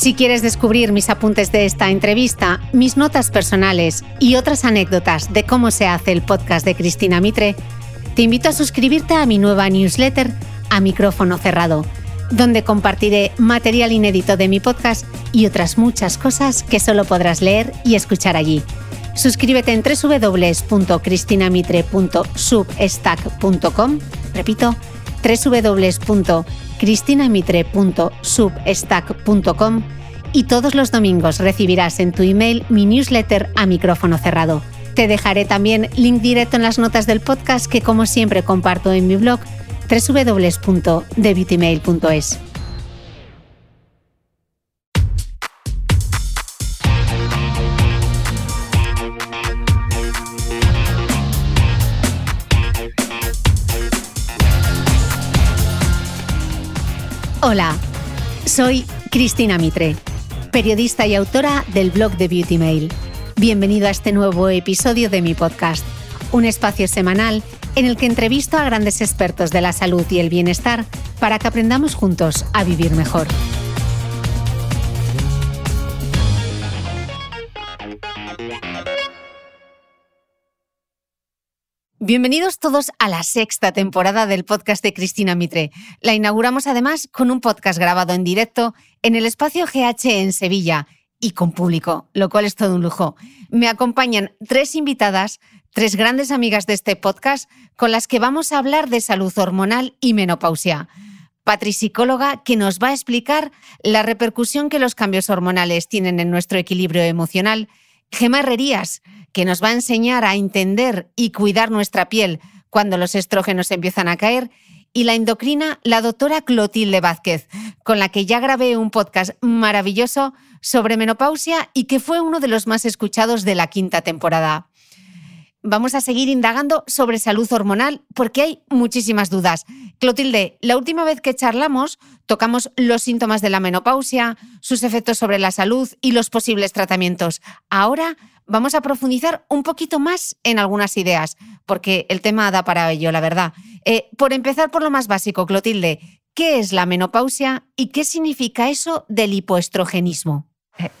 Si quieres descubrir mis apuntes de esta entrevista, mis notas personales y otras anécdotas de cómo se hace el podcast de Cristina Mitre, te invito a suscribirte a mi nueva newsletter a micrófono cerrado, donde compartiré material inédito de mi podcast y otras muchas cosas que solo podrás leer y escuchar allí. Suscríbete en www.cristinamitre.substack.com, repito, www cristinamitre.substack.com y todos los domingos recibirás en tu email mi newsletter a micrófono cerrado. Te dejaré también link directo en las notas del podcast que como siempre comparto en mi blog www.debutemail.es. Hola, soy Cristina Mitre, periodista y autora del blog de Beauty Mail. Bienvenido a este nuevo episodio de mi podcast, un espacio semanal en el que entrevisto a grandes expertos de la salud y el bienestar para que aprendamos juntos a vivir mejor. Bienvenidos todos a la sexta temporada del podcast de Cristina Mitre. La inauguramos además con un podcast grabado en directo en el espacio GH en Sevilla y con público, lo cual es todo un lujo. Me acompañan tres invitadas, tres grandes amigas de este podcast con las que vamos a hablar de salud hormonal y menopausia. Patri psicóloga que nos va a explicar la repercusión que los cambios hormonales tienen en nuestro equilibrio emocional Gemarrerías, que nos va a enseñar a entender y cuidar nuestra piel cuando los estrógenos empiezan a caer, y la endocrina, la doctora Clotilde Vázquez, con la que ya grabé un podcast maravilloso sobre menopausia y que fue uno de los más escuchados de la quinta temporada vamos a seguir indagando sobre salud hormonal porque hay muchísimas dudas. Clotilde, la última vez que charlamos tocamos los síntomas de la menopausia, sus efectos sobre la salud y los posibles tratamientos. Ahora vamos a profundizar un poquito más en algunas ideas porque el tema da para ello, la verdad. Eh, por empezar por lo más básico, Clotilde, ¿qué es la menopausia y qué significa eso del hipoestrogenismo?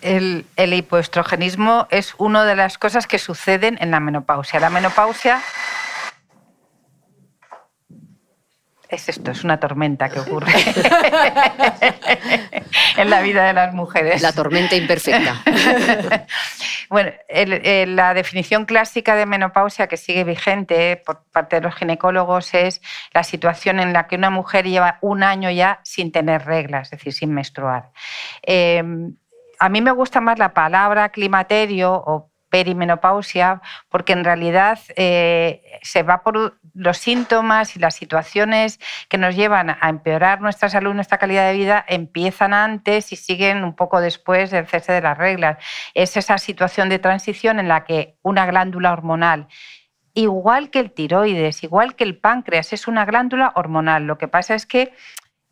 El, hipoestrogenismo es una de las cosas que suceden en la menopausia. La menopausia es esto, es una tormenta que ocurre en la vida de las mujeres. La tormenta imperfecta. bueno, la definición clásica de menopausia que sigue vigente por parte de los ginecólogos es la situación en la que una mujer lleva un año ya sin tener reglas, es decir, sin menstruar. Eh, a mí me gusta más la palabra climaterio o perimenopausia, porque en realidad eh, se va por los síntomas y las situaciones que nos llevan a empeorar nuestra salud, nuestra calidad de vida, empiezan antes y siguen un poco después del cese de las reglas. Es esa situación de transición en la que una glándula hormonal igual que el tiroides, igual que el páncreas, es una glándula hormonal. Lo que pasa es que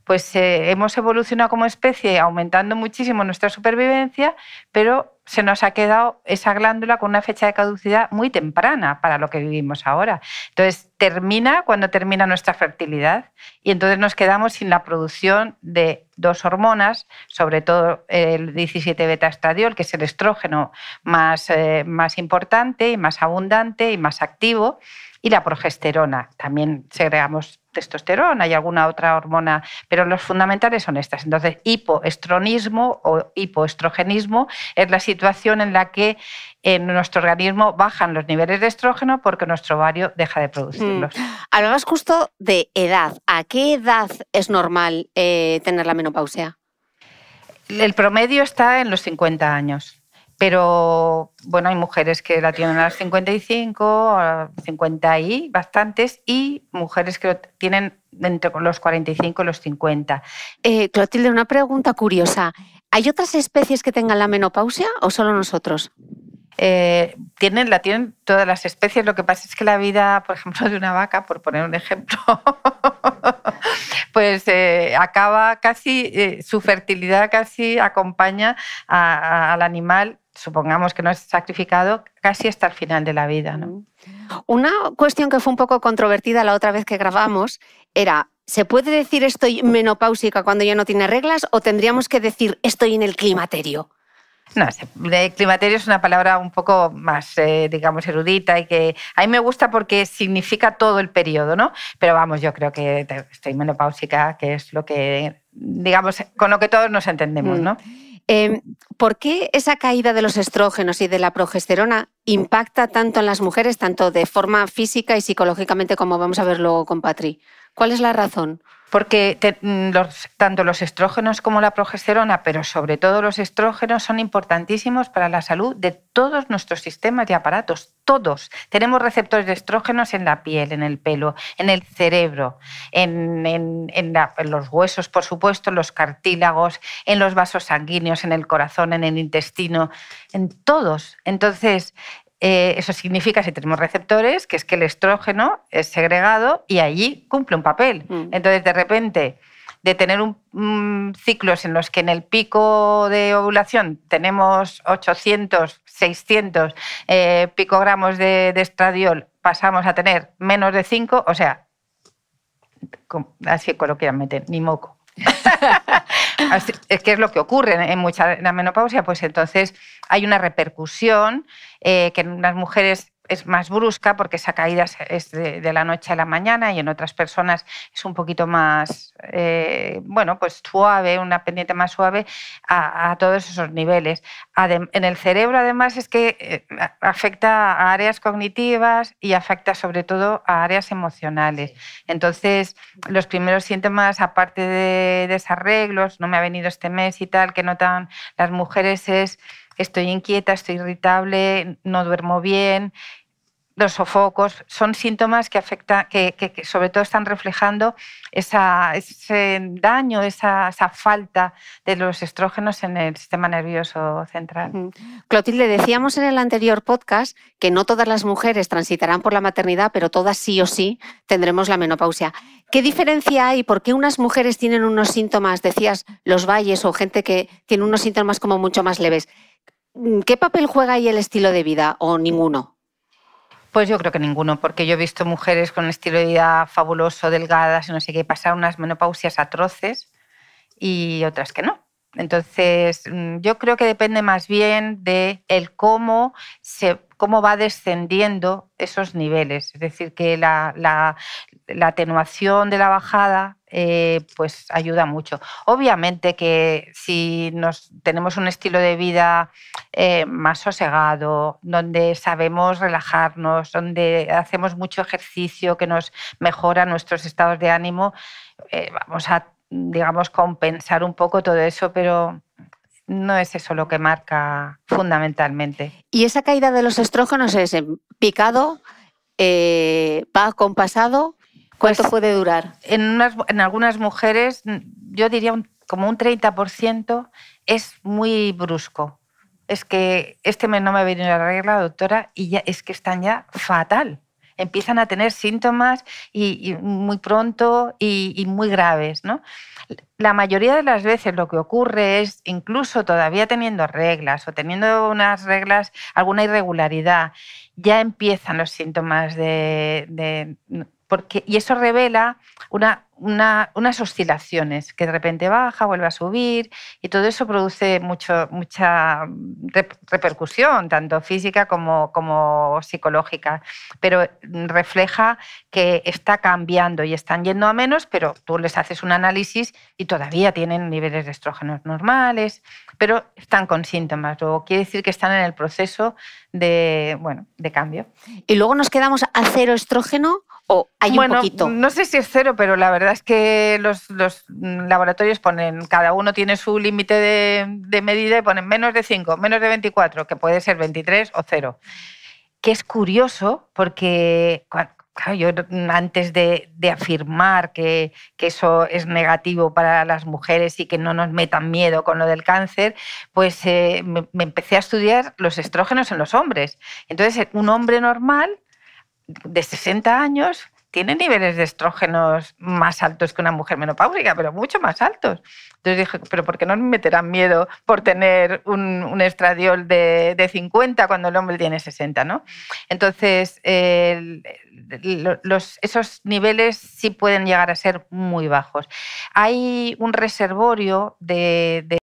pues eh, hemos evolucionado como especie aumentando muchísimo nuestra supervivencia, pero se nos ha quedado esa glándula con una fecha de caducidad muy temprana para lo que vivimos ahora. Entonces, termina cuando termina nuestra fertilidad y entonces nos quedamos sin la producción de dos hormonas, sobre todo el 17-beta-estradiol, que es el estrógeno más, eh, más importante y más abundante y más activo, y la progesterona. También segregamos testosterona y alguna otra hormona, pero los fundamentales son estas. Entonces, hipoestronismo o hipoestrogenismo es la situación en la que en nuestro organismo bajan los niveles de estrógeno porque nuestro ovario deja de producirlos. Hablamos mm. Hablabas justo de edad. ¿A qué edad es normal eh, tener la menopausia? El promedio está en los 50 años. Pero bueno, hay mujeres que la tienen a las 55, a 50 y bastantes, y mujeres que lo tienen entre los 45 y los 50. Eh, Clotilde, una pregunta curiosa. ¿Hay otras especies que tengan la menopausia o solo nosotros? Eh, tienen, la tienen todas las especies. Lo que pasa es que la vida, por ejemplo, de una vaca, por poner un ejemplo, pues eh, acaba casi, su fertilidad casi acompaña al animal supongamos que no es sacrificado casi hasta el final de la vida. ¿no? Una cuestión que fue un poco controvertida la otra vez que grabamos era, ¿se puede decir estoy menopáusica cuando ya no tiene reglas o tendríamos que decir estoy en el climaterio? No, climaterio es una palabra un poco más, eh, digamos, erudita y que a mí me gusta porque significa todo el periodo, ¿no? Pero vamos, yo creo que estoy menopáusica, que es lo que, digamos, con lo que todos nos entendemos, ¿no? Em, ¿Por qué esa caída de los estrógenos y de la progesterona impacta tanto en las mujeres, tanto de forma física y psicológicamente como vamos a ver luego con Patri? ¿Cuál es la razón? Porque mm, tanto los estrógenos como la progesterona, pero sobre todo los estrógenos, son importantísimos para la salud de todos nuestros sistemas y aparatos. Todos. Tenemos receptores de estrógenos en la piel, en el pelo, en el cerebro, en, en los huesos, por supuesto, en los cartílagos, en los vasos sanguíneos, en el corazón, en el intestino, en todos. Entonces, eh, eso significa, si tenemos receptores, que es que el estrógeno es segregado y allí cumple un papel. Mm. Entonces, de repente, de tener un, mm, ciclos en los que en el pico de ovulación tenemos 800, 600 eh, picogramos de, estradiol, pasamos a tener menos de 5, o sea, así coloquialmente, ni moco. ¿Qué es lo que ocurre en mucha la menopausia? Pues entonces hay una repercusión eh, que en las mujeres es más brusca porque esa caída es de, la noche a la mañana y en otras personas es un poquito más, eh, bueno, pues suave, una pendiente más suave a, todos esos niveles. en el cerebro además es que eh, afecta a áreas cognitivas y afecta sobre todo a áreas emocionales. Entonces, los primeros síntomas, aparte de desarreglos, no me ha venido este mes y tal, que notan las mujeres es estoy inquieta, estoy irritable, no duermo bien, los sofocos, son síntomas que afectan, que, sobre todo están reflejando ese daño, esa, falta de los estrógenos en el sistema nervioso central. Clotilde, decíamos en el anterior podcast que no todas las mujeres transitarán por la maternidad, pero todas sí o sí tendremos la menopausia. ¿Qué diferencia hay? ¿Por qué unas mujeres tienen unos síntomas, decías, los valles o gente que tiene unos síntomas como mucho más leves? Mm, ¿Qué papel juega ahí el estilo de vida o ninguno? Pues yo creo que ninguno, porque yo he visto mujeres con estilo de vida fabuloso, delgadas y no sé qué, pasar unas menopausias atroces y otras que no. Entonces, mm, yo creo que depende más bien de el cómo se cómo va descendiendo esos niveles. Es decir, que la, atenuación de la bajada eh, pues ayuda mucho. Obviamente que si nos, tenemos un estilo de vida eh, más sosegado, donde sabemos relajarnos, donde hacemos mucho ejercicio que nos mejora nuestros estados de ánimo, eh, vamos a digamos, compensar un poco todo eso, pero no es eso lo que marca fundamentalmente. Y esa caída de los estrógenos es picado, eh, va compasado. ¿Cuánto pues puede durar? En, algunas mujeres, yo diría como un 30% es muy brusco. Es que este mes no me ha venido la regla, doctora, y ya, es que están ya fatal empiezan a tener síntomas y, muy pronto y, muy graves. ¿no? La mayoría de las veces lo que ocurre es, incluso todavía teniendo reglas o teniendo unas reglas, alguna irregularidad, ya empiezan los síntomas de y eso revela unas oscilaciones, que de repente baja, vuelve a subir, y todo eso produce mucha repercusión, tanto física como, psicológica. Pero refleja que está cambiando y están yendo a menos, pero tú les haces un análisis y todavía tienen niveles de estrógenos normales, pero están con síntomas. Luego quiere decir que están en el proceso de cambio. Y luego nos quedamos a cero estrógeno hay bueno, No sé si es cero, pero la verdad es que los, laboratorios ponen, cada uno tiene su límite de, medida y ponen menos de 5, menos de 24, que puede ser 23 o cero. Que es curioso porque yo antes de, afirmar que, eso es negativo para las mujeres y que no nos metan miedo con lo del cáncer, pues eh, me, empecé a estudiar los estrógenos en los hombres. Entonces, un hombre normal de 60 años tiene niveles de estrógenos más altos que una mujer menopáusica, pero mucho más altos. Entonces dije, pero ¿por qué no me meterán miedo por tener un, estradiol de, 50 cuando el hombre tiene 60? ¿no? Entonces, esos niveles sí pueden llegar a ser muy bajos. Hay un reservorio de